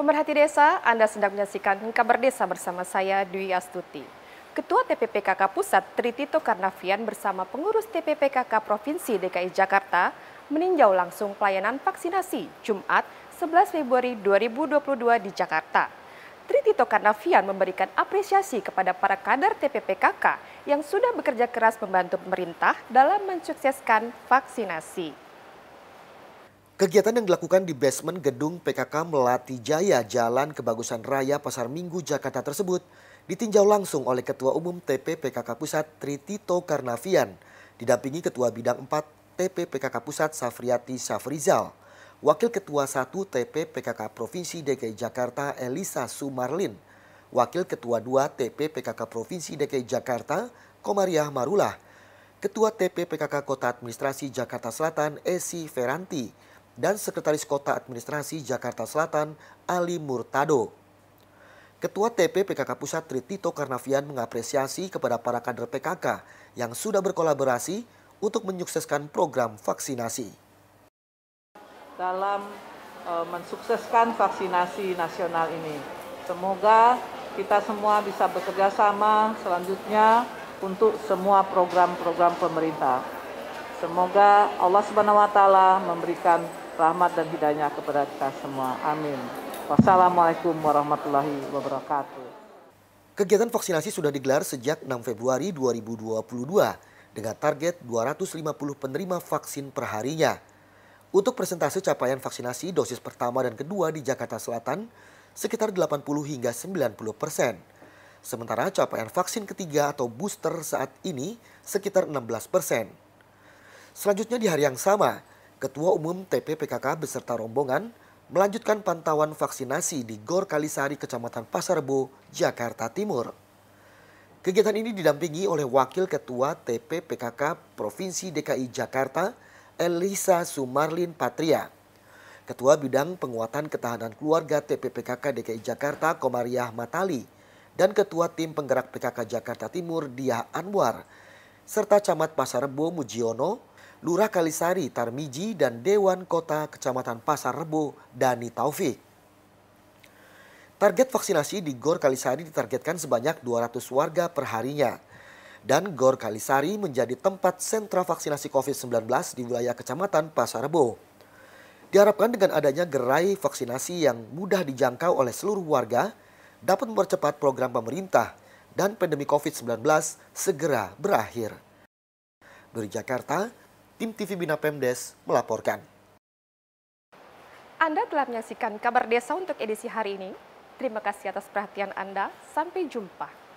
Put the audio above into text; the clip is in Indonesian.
Pemerhati Desa, Anda sedang menyaksikan Kabar Desa bersama saya Dwi Astuti. Ketua TPPKK Pusat Tritito Karnavian bersama pengurus TPPKK Provinsi DKI Jakarta meninjau langsung pelayanan vaksinasi Jumat 11 Februari 2022 di Jakarta. Tritito Karnavian memberikan apresiasi kepada para kader TPPKK yang sudah bekerja keras membantu pemerintah dalam mensukseskan vaksinasi. Kegiatan yang dilakukan di basement gedung PKK Melati Jaya Jalan Kebagusan Raya Pasar Minggu Jakarta tersebut ditinjau langsung oleh Ketua Umum TP PKK Pusat Tritito Karnavian didampingi Ketua Bidang 4 TP PKK Pusat Safriati Safrizal, Wakil Ketua 1 TP PKK Provinsi DKI Jakarta Elisa Sumarlin, Wakil Ketua 2 TP PKK Provinsi DKI Jakarta Komariah Marullah, Ketua TP PKK Kota Administrasi Jakarta Selatan Esi Feranti, dan Sekretaris Kota Administrasi Jakarta Selatan Ali Murtado. Ketua TP PKK Pusat Tritito Karnavian mengapresiasi kepada para kader PKK yang sudah berkolaborasi untuk menyukseskan program vaksinasi. Dalam e, mensukseskan vaksinasi nasional ini, semoga kita semua bisa bekerja sama selanjutnya untuk semua program-program pemerintah. Semoga Allah Subhanahu wa taala memberikan rahmat dan hidayahnya kepada kita semua. Amin. Wassalamualaikum warahmatullahi wabarakatuh. Kegiatan vaksinasi sudah digelar sejak 6 Februari 2022 dengan target 250 penerima vaksin perharinya. Untuk persentase capaian vaksinasi dosis pertama dan kedua di Jakarta Selatan sekitar 80 hingga 90 persen. Sementara capaian vaksin ketiga atau booster saat ini sekitar 16 persen. Selanjutnya di hari yang sama, Ketua Umum TPPKK beserta rombongan melanjutkan pantauan vaksinasi di Gor Kalisari, Kecamatan Pasarbo, Jakarta Timur. Kegiatan ini didampingi oleh Wakil Ketua TPPKK Provinsi DKI Jakarta, Elisa Sumarlin Patria. Ketua Bidang Penguatan Ketahanan Keluarga TPPKK DKI Jakarta, Komariah Matali, dan Ketua Tim Penggerak PKK Jakarta Timur, Dia Anwar, serta Camat Pasarbo Mujiono, Lurah Kalisari Tarmiji dan Dewan Kota Kecamatan Pasar Rebo Dani Taufik. Target vaksinasi di Gor Kalisari ditargetkan sebanyak 200 warga perharinya. Dan Gor Kalisari menjadi tempat sentra vaksinasi COVID-19 di wilayah Kecamatan Pasar Rebo. Diharapkan dengan adanya gerai vaksinasi yang mudah dijangkau oleh seluruh warga, dapat mempercepat program pemerintah dan pandemi COVID-19 segera berakhir. Dari Jakarta, tim TV Bina Pemdes melaporkan. Anda telah menyaksikan kabar desa untuk edisi hari ini. Terima kasih atas perhatian Anda. Sampai jumpa.